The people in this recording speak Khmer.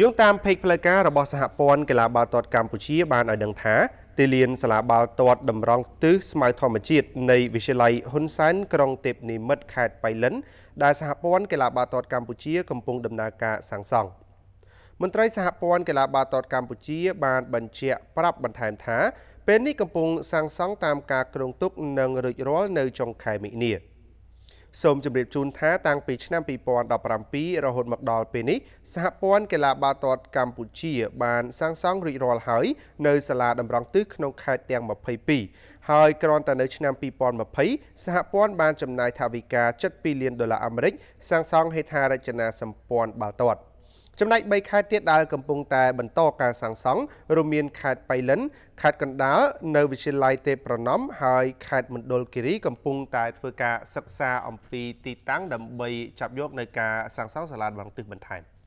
យោងតាមពេកផ្លូវការរបស់សហព័ន្ធកីឡាបាល់ទាត់កម្ពុជាបានឲ្យដឹងថាទីលានសាលាបាល់ទាត់តម្រង់ទិសស្មៅធម្មជាតិនៃវិទ្យាល័យហ៊ុនសែនក្រុងទេពនិមិត្តខេត្តបៃលិនដែលសហព័ន្ធកីឡាបាល់ទាត់កម្ពុជា កំពុងដំណើរការសាងសង់មន្ត្រីសហព័ន្ធកីឡាបាល់ទាត់កម្ពុជា បានបញ្ជាក់ប្រាប់បន្ថែមថាពេលនេះកំពុងសាងសង់តាមការគ្រោងទុកនិងរួចរាល់នៅចុងខែមិនិនាសូមជម្រាបជូនថាតាំងពីឆ្នាំ2017រហូតមកដល់ពេលនេះសហព័ន្ធកីឡាបាល់ទាត់កម្ពុជាបានសាងសង់រួចរាល់ហើយនៅសាលាតម្រង់ទិសក្នុងខេត្តទាំង22ហើយក្រនតែនៅឆ្នាំ2020សហព័ន្ធបានចំណាយថវិកា72លានដុល្លារអាមេរិក សាងសង់ហេដ្ឋារចនាសម្ព័ន្ធបាល់ទាត់។ចំណែក3ខេត្តទៀតដែលកំពុងតែបន្តការសាងសង់រួមមានខេត្តបៃលិនខេត្តកណ្ដាលនៅវិទ្យាល័យទេពប្រណំហើយខេត្តមណ្ឌលគិរីកំពុងតែធ្វើការសិក្សាអំពីទីតាំងដើម្បីចាប់យកនៅការសាងសង់សាលាដំបងទឹកបន្ថែម។